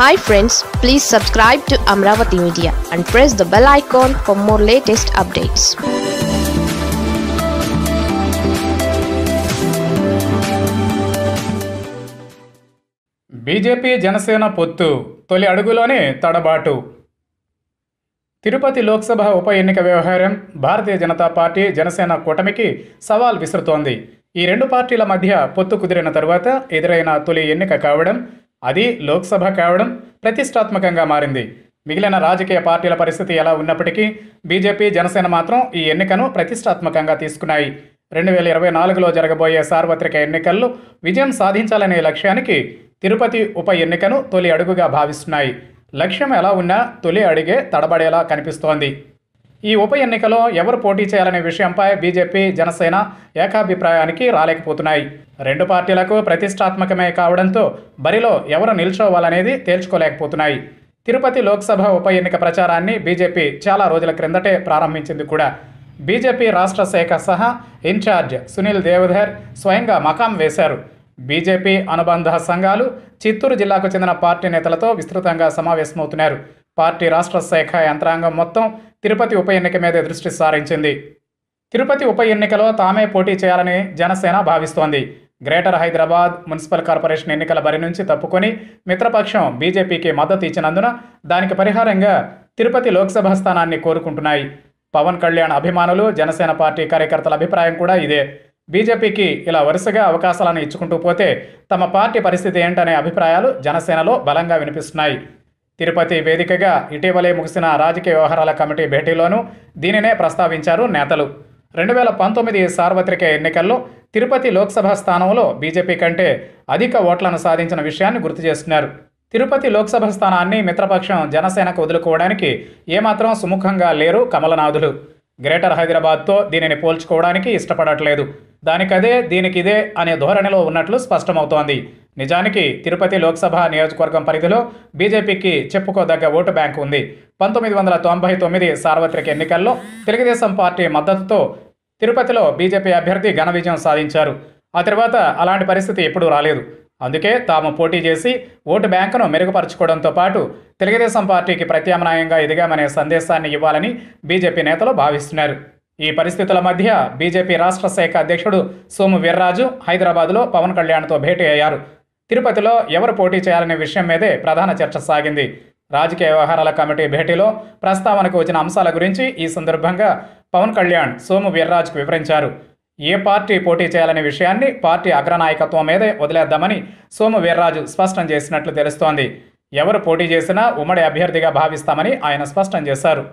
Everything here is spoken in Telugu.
hi friends please subscribe to Amaravati media and press the bell icon for more latest updates BJP Janasena పొత్తు తొలి అడుగులోనే తడబాటు తిరుపతి లోక్సభ ఉప ఎన్నిక వ్యవహారం భారతీయ జనతా పార్టీ జనసేన కూటమికి సవాల్ విసురుతోంది ఈ రెండు పార్టీల మధ్య పొత్తు కుదిరిన తర్వాత ఎదురైన తొలి ఎన్నిక కావడం అది లోక్సభ కావడం ప్రతిష్టాత్మకంగా మారింది మిగిలిన రాజకీయ పార్టీల పరిస్థితి ఎలా ఉన్నప్పటికీ బీజేపీ జనసేన మాత్రం ఈ ఎన్నికను ప్రతిష్టాత్మకంగా తీసుకున్నాయి రెండు వేల ఇరవై నాలుగులో జరగబోయే సార్వత్రిక ఎన్నికల్లో విజయం సాధించాలనే లక్ష్యానికి తిరుపతి ఉప ఎన్నికను తొలి అడుగుగా భావిస్తున్నాయి లక్ష్యం ఎలా ఉన్నా తొలి అడిగే తడబడేలా కనిపిస్తోంది ఈ ఉప ఎన్నికలో ఎవరు పోటీ చేయాలనే విషయంపై బీజేపీ జనసేన ఏకాభిప్రాయానికి రాలేకపోతున్నాయి రెండు పార్టీలకు ప్రతిష్టాత్మకమే కావడంతో బరిలో ఎవరు నిల్చోవాలనేది తేల్చుకోలేకపోతున్నాయి తిరుపతి లోక్సభ ఉప ఎన్నిక ప్రచారాన్ని బీజేపీ చాలా రోజుల క్రిందటే ప్రారంభించింది కూడా బీజేపీ రాష్ట్ర శాఖ సహా ఇన్ఛార్జ్ సునీల్ దేవధర్ స్వయంగా మకాం వేశారు బీజేపీ అనుబంధ సంఘాలు చిత్తూరు జిల్లాకు చెందిన పార్టీ నేతలతో విస్తృతంగా సమావేశమవుతున్నారు పార్టీ రాష్ట్ర శాఖ యంత్రాంగం మొత్తం తిరుపతి ఉప ఎన్నిక మీద దృష్టి సారించింది తిరుపతి ఉప ఎన్నికలో తామే పోటీ చేయాలని జనసేన భావిస్తోంది గ్రేటర్ హైదరాబాద్ మున్సిపల్ కార్పొరేషన్ ఎన్నికల బరి నుంచి తప్పుకొని మిత్రపక్షం బీజేపీకి మద్దతు ఇచ్చినందున దానికి పరిహారంగా తిరుపతి లోక్సభ స్థానాన్ని కోరుకుంటున్నాయి పవన్ కళ్యాణ్ అభిమానులు జనసేన పార్టీ కార్యకర్తల అభిప్రాయం కూడా ఇదే బీజేపీకి ఇలా వరుసగా అవకాశాలను ఇచ్చుకుంటూ పోతే తమ పార్టీ పరిస్థితి ఏంటనే అభిప్రాయాలు జనసేనలో బలంగా వినిపిస్తున్నాయి తిరుపతి వేదికగా ఇటీవలే ముగిసిన రాజకీయ వ్యవహారాల కమిటీ భేటీలోనూ దీనినే ప్రస్తావించారు నేతలు రెండు వేల పంతొమ్మిది సార్వత్రిక ఎన్నికల్లో తిరుపతి లోక్సభ స్థానంలో బీజేపీ కంటే అధిక ఓట్లను సాధించిన విషయాన్ని గుర్తు చేస్తున్నారు తిరుపతి లోక్సభ స్థానాన్ని మిత్రపక్షం జనసేనకు వదులుకోవడానికి ఏమాత్రం సుముఖంగా లేరు కమలనాథులు గ్రేటర్ హైదరాబాద్తో దీనిని పోల్చుకోవడానికి ఇష్టపడట్లేదు దానికదే దీనికిదే అనే ధోరణిలో ఉన్నట్లు స్పష్టమవుతోంది నిజానికి తిరుపతి లోక్సభ నియోజకవర్గం పరిధిలో బీజేపీకి చెప్పుకోదగ్గ ఓటు బ్యాంక్ ఉంది పంతొమ్మిది వందల తొంభై తొమ్మిది సార్వత్రిక ఎన్నికల్లో తెలుగుదేశం పార్టీ మద్దతుతో తిరుపతిలో బీజేపీ అభ్యర్థి ఘన విజయం సాధించారు ఆ తర్వాత అలాంటి పరిస్థితి ఎప్పుడూ రాలేదు అందుకే తాము పోటీ చేసి ఓటు బ్యాంకును మెరుగుపరచుకోవడంతో పాటు తెలుగుదేశం పార్టీకి ప్రత్యామ్నాయంగా ఎదిగామనే సందేశాన్ని ఇవ్వాలని బీజేపీ నేతలు భావిస్తున్నారు ఈ పరిస్థితుల మధ్య బీజేపీ రాష్ట్ర శాఖ అధ్యక్షుడు సోము వీర్రాజు హైదరాబాద్లో పవన్ కళ్యాణ్తో భేటీ అయ్యారు తిరుపతిలో ఎవరు పోటీ చేయాలనే విషయం మీదే ప్రధాన చర్చ సాగింది రాజకీయ వ్యవహారాల కమిటీ భేటీలో ప్రస్తావనకు వచ్చిన అంశాల గురించి ఈ సందర్భంగా పవన్ కళ్యాణ్ సోము వీర్రాజ్కు వివరించారు ఏ పార్టీ పోటీ చేయాలనే విషయాన్ని పార్టీ అగ్రనాయకత్వం మీదే వదిలేద్దామని సోము వీర్రాజు స్పష్టం చేసినట్లు తెలుస్తోంది ఎవరు పోటీ చేసినా ఉమ్మడి అభ్యర్థిగా భావిస్తామని ఆయన స్పష్టం చేశారు